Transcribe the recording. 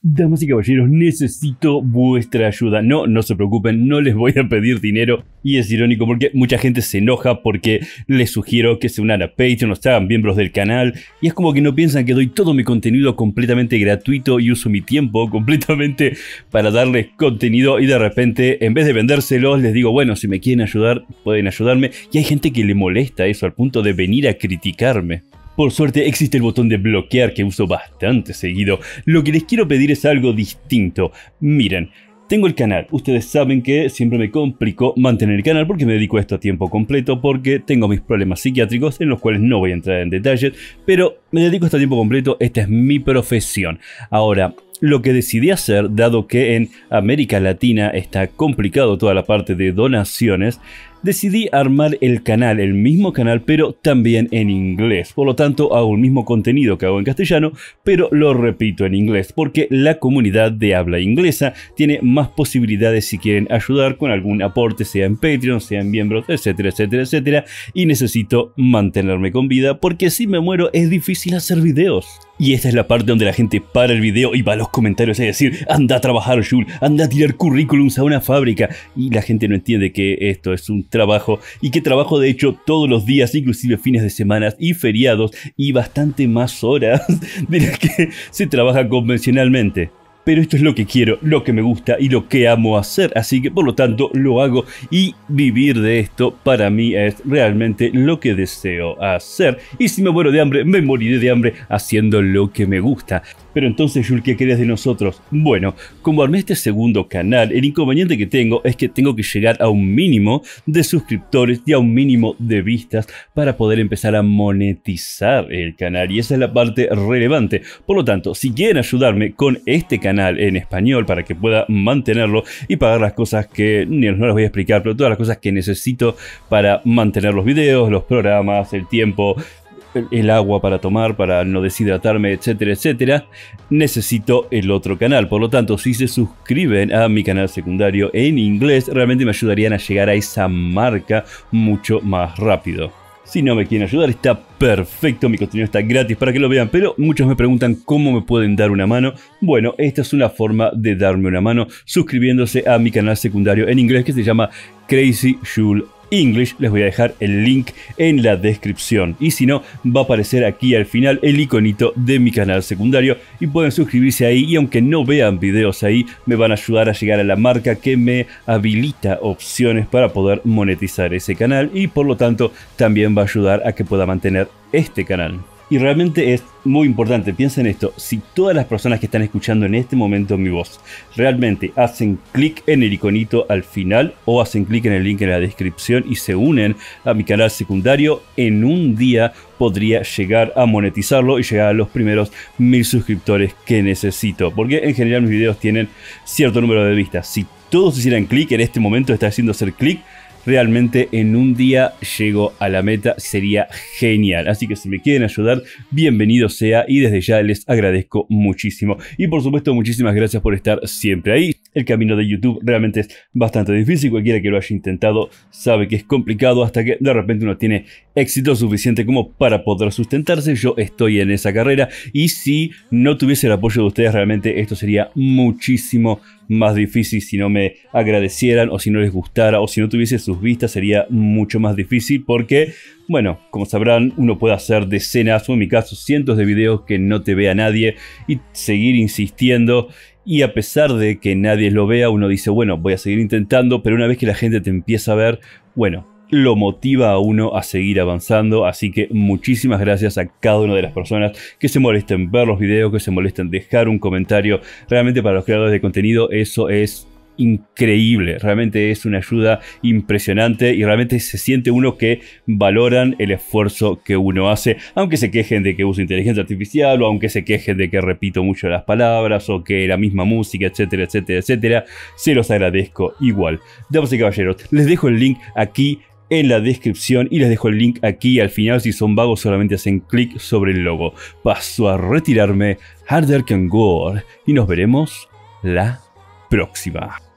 Damas y caballeros, necesito vuestra ayuda. No, no se preocupen, no les voy a pedir dinero. Y es irónico porque mucha gente se enoja porque les sugiero que se unan a Patreon o sean miembros del canal. Y es como que no piensan que doy todo mi contenido completamente gratuito y uso mi tiempo completamente para darles contenido. Y de repente, en vez de vendérselos, les digo, bueno, si me quieren ayudar, pueden ayudarme. Y hay gente que le molesta eso al punto de venir a criticarme. Por suerte existe el botón de bloquear que uso bastante seguido. Lo que les quiero pedir es algo distinto. Miren, tengo el canal. Ustedes saben que siempre me complicó mantener el canal porque me dedico a esto a tiempo completo, porque tengo mis problemas psiquiátricos en los cuales no voy a entrar en detalles, pero me dedico a esto a tiempo completo, esta es mi profesión. Ahora, lo que decidí hacer, dado que en América Latina está complicado toda la parte de donaciones, decidí armar el canal, el mismo canal, pero también en inglés. Por lo tanto, hago el mismo contenido que hago en castellano, pero lo repito en inglés, porque la comunidad de habla inglesa tiene más posibilidades si quieren ayudar con algún aporte, sea en Patreon, sea en miembros, etcétera, etcétera, etcétera. Y necesito mantenerme con vida, porque si me muero es difícil hacer videos. Y esta es la parte donde la gente para el video y va a los comentarios a decir, anda a trabajar, Jul, anda a tirar currículums a una fábrica. Y la gente no entiende que esto es un trabajo y que trabajo de hecho todos los días, inclusive fines de semana y feriados y bastante más horas de las que se trabaja convencionalmente pero esto es lo que quiero, lo que me gusta y lo que amo hacer, así que por lo tanto lo hago y vivir de esto para mí es realmente lo que deseo hacer. Y si me muero de hambre, me moriré de hambre haciendo lo que me gusta. Pero entonces, Jul, ¿qué querés de nosotros? Bueno, como armé este segundo canal, el inconveniente que tengo es que tengo que llegar a un mínimo de suscriptores y a un mínimo de vistas para poder empezar a monetizar el canal. Y esa es la parte relevante. Por lo tanto, si quieren ayudarme con este canal en español para que pueda mantenerlo y pagar las cosas que no las voy a explicar, pero todas las cosas que necesito para mantener los videos, los programas, el tiempo, el agua para tomar, para no deshidratarme, etcétera, etcétera, necesito el otro canal. Por lo tanto, si se suscriben a mi canal secundario en inglés, realmente me ayudarían a llegar a esa marca mucho más rápido. Si no me quieren ayudar, está perfecto, mi contenido está gratis para que lo vean, pero muchos me preguntan cómo me pueden dar una mano. Bueno, esta es una forma de darme una mano suscribiéndose a mi canal secundario en inglés que se llama Crazy English. Les voy a dejar el link en la descripción. Y si no, va a aparecer aquí al final el iconito de mi canal secundario y pueden suscribirse ahí. Y aunque no vean videos ahí, me van a ayudar a llegar a la marca que me habilita opciones para poder monetizar ese canal y por lo tanto también va a ayudar a que pueda mantener este canal. Y realmente es muy importante, piensen esto, si todas las personas que están escuchando en este momento mi voz realmente hacen clic en el iconito al final o hacen clic en el link en la descripción y se unen a mi canal secundario, en un día podría llegar a monetizarlo y llegar a los primeros mil suscriptores que necesito. Porque en general mis videos tienen cierto número de vistas. Si todos hicieran clic, en este momento está haciendo hacer clic, realmente en un día llego a la meta, sería genial. Así que si me quieren ayudar, bienvenido sea y desde ya les agradezco muchísimo. Y por supuesto, muchísimas gracias por estar siempre ahí. El camino de YouTube realmente es bastante difícil, cualquiera que lo haya intentado sabe que es complicado hasta que de repente uno tiene éxito suficiente como para poder sustentarse. Yo estoy en esa carrera y si no tuviese el apoyo de ustedes realmente esto sería muchísimo más difícil si no me agradecieran o si no les gustara o si no tuviese sus vistas sería mucho más difícil porque, bueno, como sabrán, uno puede hacer decenas o en mi caso cientos de videos que no te vea nadie y seguir insistiendo y a pesar de que nadie lo vea, uno dice, bueno, voy a seguir intentando, pero una vez que la gente te empieza a ver, bueno, lo motiva a uno a seguir avanzando. Así que muchísimas gracias a cada una de las personas que se molesten ver los videos, que se molesten dejar un comentario. Realmente para los creadores de contenido eso es increíble, realmente es una ayuda impresionante y realmente se siente uno que valoran el esfuerzo que uno hace, aunque se quejen de que uso inteligencia artificial o aunque se quejen de que repito mucho las palabras o que la misma música, etcétera, etcétera, etcétera, se los agradezco igual. Damas y caballeros, les dejo el link aquí en la descripción y les dejo el link aquí al final. Si son vagos, solamente hacen clic sobre el logo. Paso a retirarme. Harder can go. Y nos veremos la próxima.